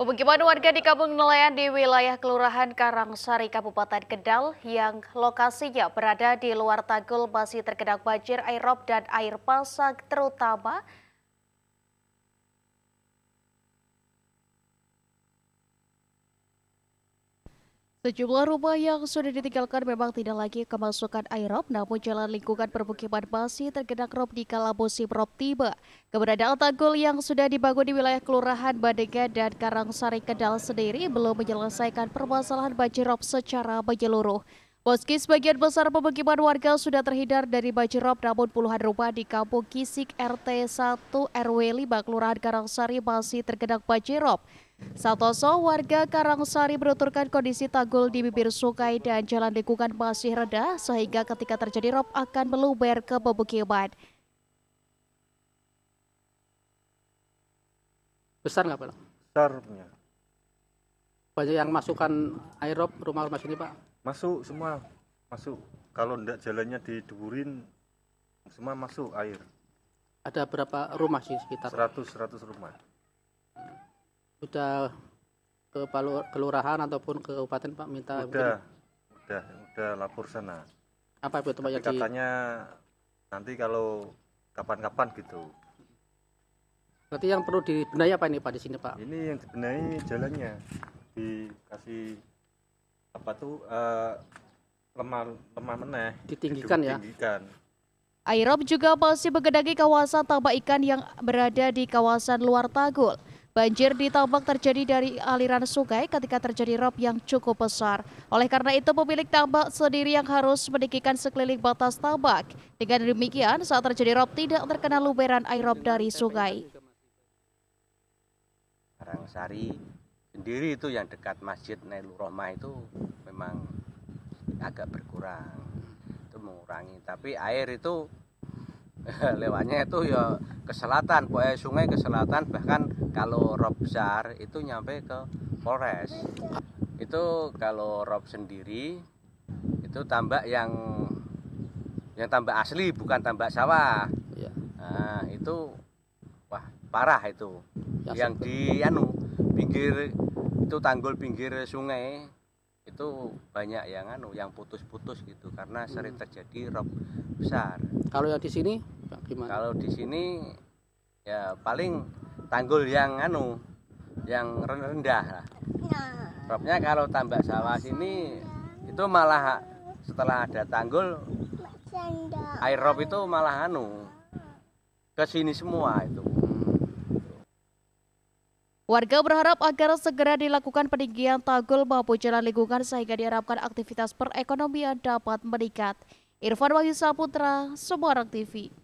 Pemukiman warga di kampung nelayan di wilayah Kelurahan Karangsari, Kabupaten Kendal yang lokasinya berada di luar tanggul masih terkena banjir air rob dan air pasang terutama Sejumlah rumah yang sudah ditinggalkan memang tidak lagi kemasukan air rob, namun jalan lingkungan permukiman masih tergenang rob di kala musim rob tiba. Keberadaan tanggul yang sudah dibangun di wilayah Kelurahan badega dan Karangsari Kendal sendiri belum menyelesaikan permasalahan banjir rob secara menyeluruh. Meski sebagian besar pemukiman warga sudah terhindar dari banjir rob, namun puluhan rumah di kampung Kisik RT 1 RW 5 Kelurahan Karangsari masih tergenang banjir rob. Satoso, warga Karangsari menuturkan kondisi tanggul di bibir sungai dan jalan lingkungan masih rendah sehingga ketika terjadi rob akan meluber ke pemukiman. Besar nggak Pak? Besar. Ya. Banyak yang masukkan air rob rumah-rumah sini Pak? Masuk semua, masuk. Kalau ndak jalannya diduburin, semua masuk air. Ada berapa rumah sih sekitar? 100 100 rumah sudah ke palu, kelurahan ataupun ke kabupaten Pak minta udah mungkin. udah udah lapor sana apa itu Pak jadi katanya nanti kalau kapan-kapan gitu berarti yang perlu dibenahi apa ini Pak di sini Pak ini yang dibenahi jalannya dikasih apa tuh uh, lemah lemah meneh ditinggikan ya tinggikan. Airob juga masih menggenangi kawasan tambak ikan yang berada di kawasan luar Tagul. Banjir di tambak terjadi dari aliran sungai ketika terjadi rob yang cukup besar. Oleh karena itu pemilik tambak sendiri yang harus meninggikan sekeliling batas tambak. Dengan demikian saat terjadi rob tidak terkena luberan air rob dari sungai. Sari sendiri itu yang dekat Masjid Nailul Rohma itu memang agak berkurang. Itu mengurangi. Tapi air itu lewatnya itu ya ke selatan pokoknya sungai ke selatan bahkan kalau rob besar itu nyampe ke Polres itu kalau rob sendiri itu tambak yang yang tambak asli bukan tambak sawah ya. nah, itu wah parah itu ya, yang di anu pinggir itu tanggul pinggir sungai itu banyak yang anu yang putus-putus gitu karena hmm. sering terjadi rob besar. Kalau yang di sini gimana? Kalau di sini ya paling tanggul yang anu yang rendah lah. Robnya kalau tambak sawah sini itu malah setelah ada tanggul air rob itu malah anu ke sini semua itu. Warga berharap agar segera dilakukan peninggian tanggul maupun jalan lingkungan sehingga diharapkan aktivitas perekonomian dapat meningkat. Irfan Wahyu Saputra, Semarang TV.